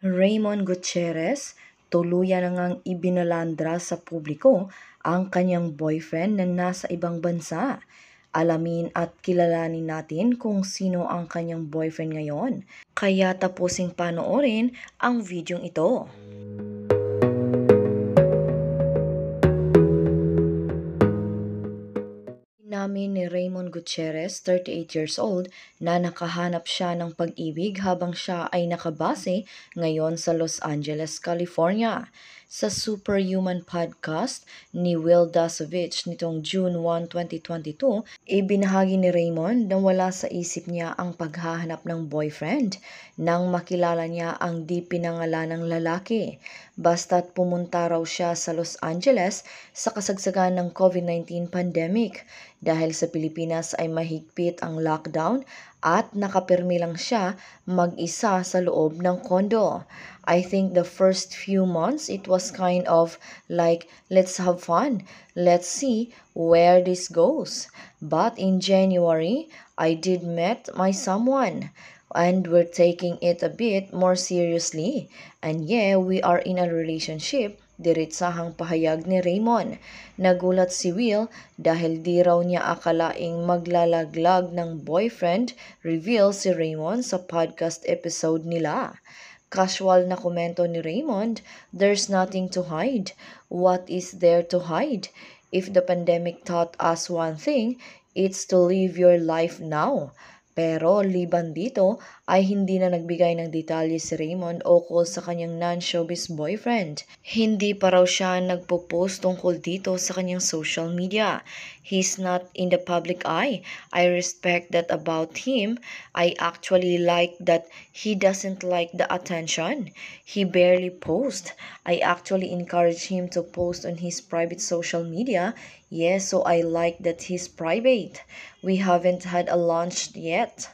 Raymond Gutierrez tuluyan na ngang ibinalandra sa publiko ang kanyang boyfriend na nasa ibang bansa. Alamin at kilalanin natin kung sino ang kanyang boyfriend ngayon. Kaya tapusing panoorin ang videong ito. inamin ni Raymond Gutierrez, 38 years old, na nakahanap siya ng pag-ibig habang siya ay nakabase ngayon sa Los Angeles, California sa Superhuman Podcast ni Will Dasovich nitong June 1, 2022, ibinahagi ni Raymond na wala sa isip niya ang paghahanap ng boyfriend nang makilala niya ang di pinangalanang lalaki. Basta't pumunta raw siya sa Los Angeles sa kasagsagan ng COVID-19 pandemic. Dahil sa Pilipinas ay mahigpit ang lockdown at nakapirmi lang siya mag-isa sa loob ng kondo. I think the first few months, it was kind of like, let's have fun. Let's see where this goes. But in January, I did met my someone and we're taking it a bit more seriously. And yeah, we are in a relationship diretsahang pahayag ni Raymond. Nagulat si Will dahil di raw niya akalaing maglalaglag ng boyfriend, reveal si Raymond sa podcast episode nila. Casual na komento ni Raymond, there's nothing to hide. What is there to hide? If the pandemic taught us one thing, it's to live your life now. Pero liban dito, ay hindi na nagbigay ng detalye si Raymond ukol sa kanyang non-showbiz boyfriend. Hindi pa raw siya nagpo-post tungkol dito sa kanyang social media. He's not in the public eye. I respect that about him. I actually like that he doesn't like the attention. He barely posts. I actually encourage him to post on his private social media. Yes, so I like that he's private. We haven't had a launch yet.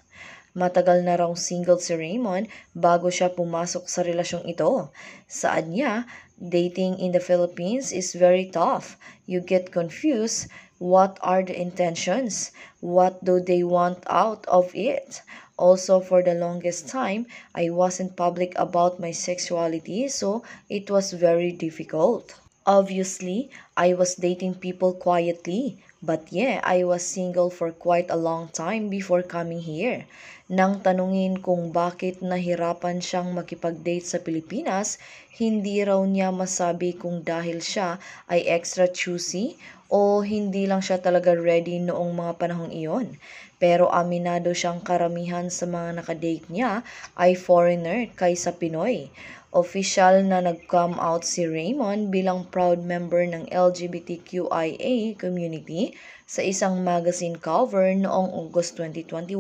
Matagal na raw single si Raymond bago siya pumasok sa relasyong ito. Saad niya, dating in the Philippines is very tough. You get confused. What are the intentions? What do they want out of it? Also, for the longest time, I wasn't public about my sexuality, so it was very difficult. Obviously, I was dating people quietly. But yeah, I was single for quite a long time before coming here. Nang tanungin kung bakit nahirapan siyang makipag-date sa Pilipinas, hindi raw niya masabi kung dahil siya ay extra choosy o hindi lang siya talaga ready noong mga panahong iyon. Pero aminado siyang karamihan sa mga nakadate niya ay foreigner kaysa Pinoy. Official na nag-come out si Raymond bilang proud member ng LGBTQIA community sa isang magazine cover noong August 2021.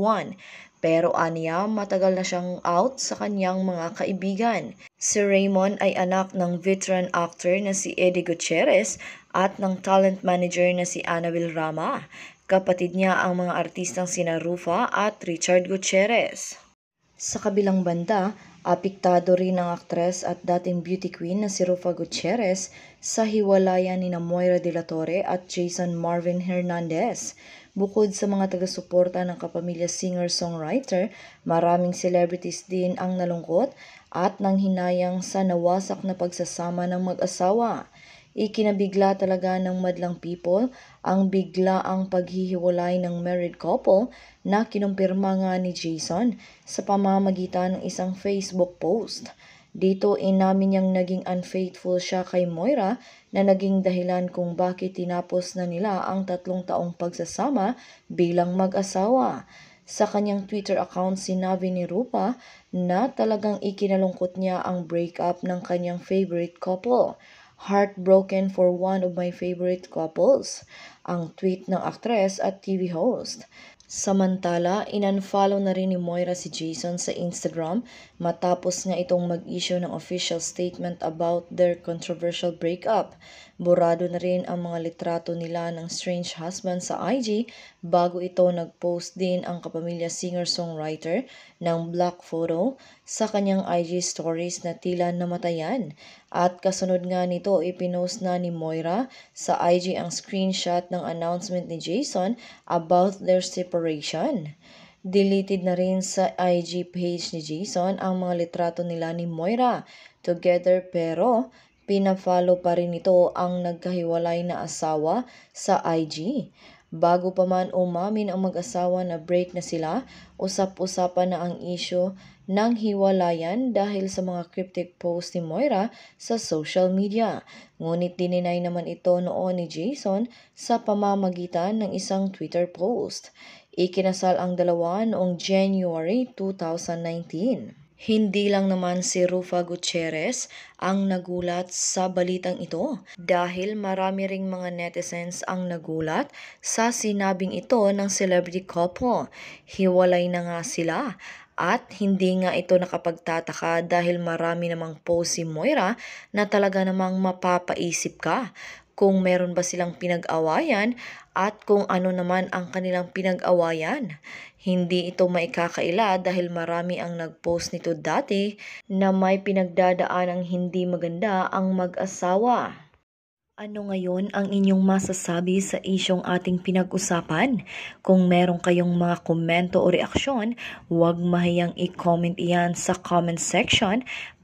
Pero aniya, matagal na siyang out sa kanyang mga kaibigan. Si Raymond ay anak ng veteran actor na si Eddie Gutierrez at ng talent manager na si Annabel Rama. Kapatid niya ang mga artistang sina Rufa at Richard Gutierrez. Sa kabilang banda, apiktado rin ang aktres at dating beauty queen na si Rufa Gutierrez sa hiwalayan ni Moira de la Torre at Jason Marvin Hernandez. Bukod sa mga taga-suporta ng kapamilya singer-songwriter, maraming celebrities din ang nalungkot at nanghinayang sa nawasak na pagsasama ng mag-asawa. Ikinabigla talaga ng madlang people ang bigla ang paghihiwalay ng married couple na kinumpirma nga ni Jason sa pamamagitan ng isang Facebook post. Dito inamin niyang naging unfaithful siya kay Moira na naging dahilan kung bakit tinapos na nila ang tatlong taong pagsasama bilang mag-asawa. Sa kanyang Twitter account sinabi ni Rupa na talagang ikinalungkot niya ang breakup ng kanyang favorite couple heartbroken for one of my favorite couples, ang tweet ng aktres at TV host. Samantala, inunfollow na rin ni Moira si Jason sa Instagram matapos nga itong mag-issue ng official statement about their controversial breakup. Burado na rin ang mga litrato nila ng strange husband sa IG bago ito nag-post din ang kapamilya singer-songwriter ng black photo sa kanyang IG stories na tila namatayan. At kasunod nga nito, ipinost na ni Moira sa IG ang screenshot ng announcement ni Jason about their separation. Deleted na rin sa IG page ni Jason ang mga litrato nila ni Moira together pero pinafalo pa rin ito ang nagkahiwalay na asawa sa IG. Bago pa man umamin ang mag-asawa na break na sila, usap-usapan na ang isyo ng hiwalayan dahil sa mga cryptic post ni Moira sa social media. Ngunit dininay naman ito noon ni Jason sa pamamagitan ng isang Twitter post. Ikinasal ang dalawa noong January 2019. Hindi lang naman si Rufa Gutierrez ang nagulat sa balitang ito dahil marami ring mga netizens ang nagulat sa sinabing ito ng celebrity couple. Hiwalay na nga sila at hindi nga ito nakapagtataka dahil marami namang post si Moira na talaga namang mapapaisip ka kung meron ba silang pinag-awayan at kung ano naman ang kanilang pinag-awayan. Hindi ito maikakaila dahil marami ang nag-post nito dati na may pinagdadaan ang hindi maganda ang mag-asawa. Ano ngayon ang inyong masasabi sa isyong ating pinag-usapan? Kung meron kayong mga komento o reaksyon, huwag mahiyang i-comment iyan sa comment section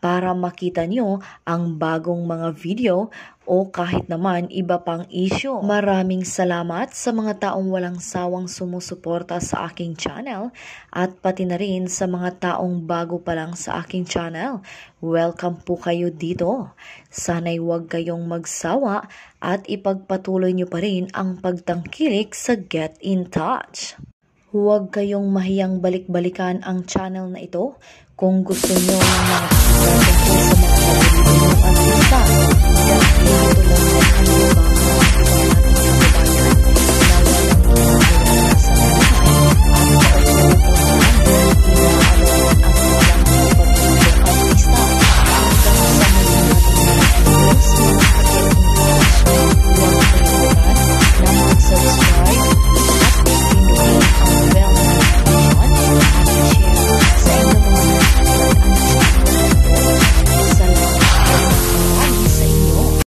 para makita nyo ang bagong mga video o kahit naman iba pang isyo. Maraming salamat sa mga taong walang sawang sumusuporta sa aking channel at pati na rin sa mga taong bago pa lang sa aking channel. Welcome po kayo dito. Sana'y huwag kayong magsawa at ipagpatuloy nyo pa rin ang pagtangkilik sa Get In Touch. Huwag kayong mahiyang balik-balikan ang channel na ito kung gusto nyo mga sa mga kaibigan ng